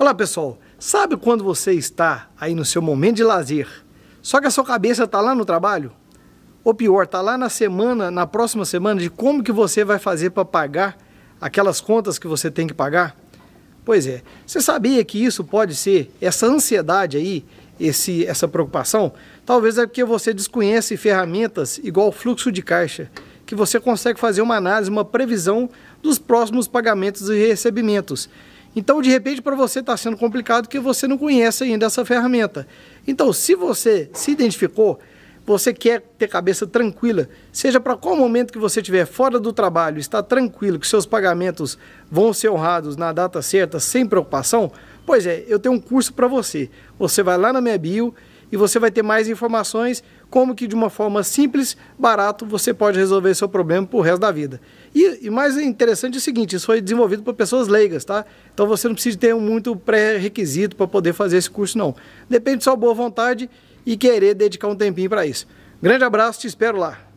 Olá pessoal, sabe quando você está aí no seu momento de lazer, só que a sua cabeça está lá no trabalho? Ou pior, está lá na semana, na próxima semana, de como que você vai fazer para pagar aquelas contas que você tem que pagar? Pois é, você sabia que isso pode ser, essa ansiedade aí, esse, essa preocupação? Talvez é porque você desconhece ferramentas igual fluxo de caixa, que você consegue fazer uma análise, uma previsão dos próximos pagamentos e recebimentos. Então, de repente, para você está sendo complicado porque você não conhece ainda essa ferramenta. Então, se você se identificou, você quer ter cabeça tranquila, seja para qual momento que você estiver fora do trabalho, está tranquilo que seus pagamentos vão ser honrados na data certa, sem preocupação, pois é, eu tenho um curso para você. Você vai lá na minha bio e você vai ter mais informações como que de uma forma simples, barato, você pode resolver seu problema o resto da vida. E, e mais interessante é o seguinte, isso foi desenvolvido por pessoas leigas, tá? Então você não precisa ter muito pré-requisito para poder fazer esse curso, não. Depende de sua boa vontade e querer dedicar um tempinho para isso. Grande abraço, te espero lá.